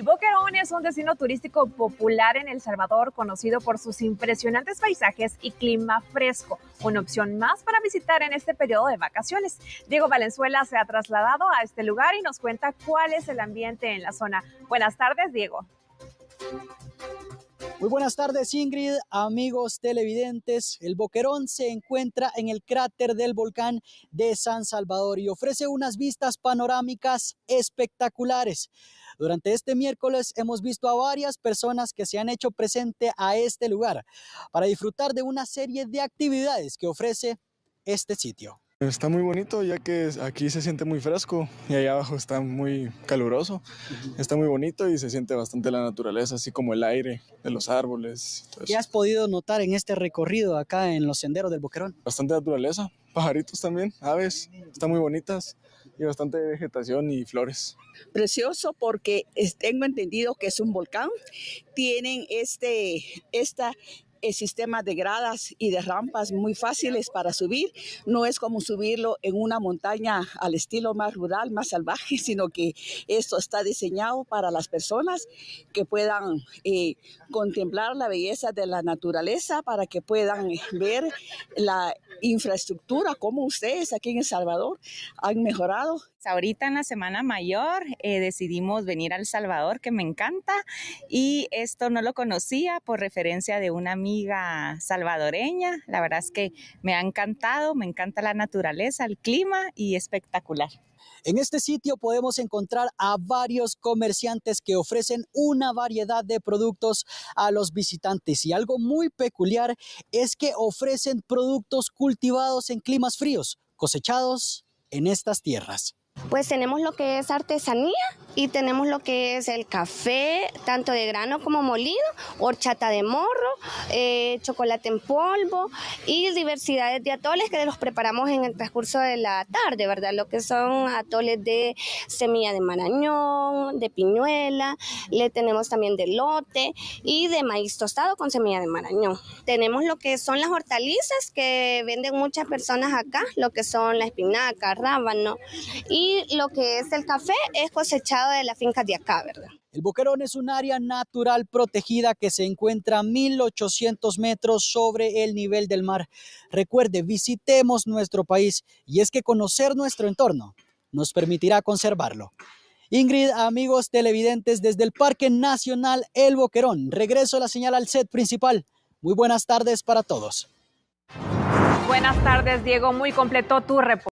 Boquerón es un destino turístico popular en El Salvador, conocido por sus impresionantes paisajes y clima fresco, una opción más para visitar en este periodo de vacaciones. Diego Valenzuela se ha trasladado a este lugar y nos cuenta cuál es el ambiente en la zona. Buenas tardes, Diego. Muy buenas tardes Ingrid, amigos televidentes. El Boquerón se encuentra en el cráter del volcán de San Salvador y ofrece unas vistas panorámicas espectaculares. Durante este miércoles hemos visto a varias personas que se han hecho presente a este lugar para disfrutar de una serie de actividades que ofrece este sitio. Está muy bonito ya que aquí se siente muy fresco y allá abajo está muy caluroso. Está muy bonito y se siente bastante la naturaleza, así como el aire de los árboles. ¿Qué has podido notar en este recorrido acá en los senderos del Boquerón? Bastante naturaleza, pajaritos también, aves, están muy bonitas y bastante vegetación y flores. Precioso porque tengo entendido que es un volcán. Tienen este, esta eh, sistema de gradas y de rampas muy fáciles para subir. No es como subirlo en una montaña al estilo más rural, más salvaje, sino que esto está diseñado para las personas que puedan eh, contemplar la belleza de la naturaleza, para que puedan eh, ver la infraestructura, como ustedes aquí en El Salvador han mejorado. Pues ahorita en la Semana Mayor eh, decidimos venir al Salvador, que me encanta, y esto no lo conocía por referencia de una amiga salvadoreña. La verdad es que me ha encantado, me encanta la naturaleza, el clima y espectacular. En este sitio podemos encontrar a varios comerciantes que ofrecen una variedad de productos a los visitantes y algo muy peculiar es que ofrecen productos cultivados en climas fríos, cosechados en estas tierras. Pues tenemos lo que es artesanía, y tenemos lo que es el café, tanto de grano como molido, horchata de morro, eh, chocolate en polvo y diversidades de atoles que los preparamos en el transcurso de la tarde, ¿verdad? Lo que son atoles de semilla de marañón, de piñuela, le tenemos también de lote y de maíz tostado con semilla de marañón. Tenemos lo que son las hortalizas que venden muchas personas acá, lo que son la espinaca, rábano y lo que es el café es cosechado de las fincas de acá, ¿verdad? El Boquerón es un área natural protegida que se encuentra a 1800 metros sobre el nivel del mar. Recuerde, visitemos nuestro país y es que conocer nuestro entorno nos permitirá conservarlo. Ingrid, amigos televidentes, desde el Parque Nacional El Boquerón, regreso a la señal al set principal. Muy buenas tardes para todos. Buenas tardes, Diego. Muy completo tu reporte.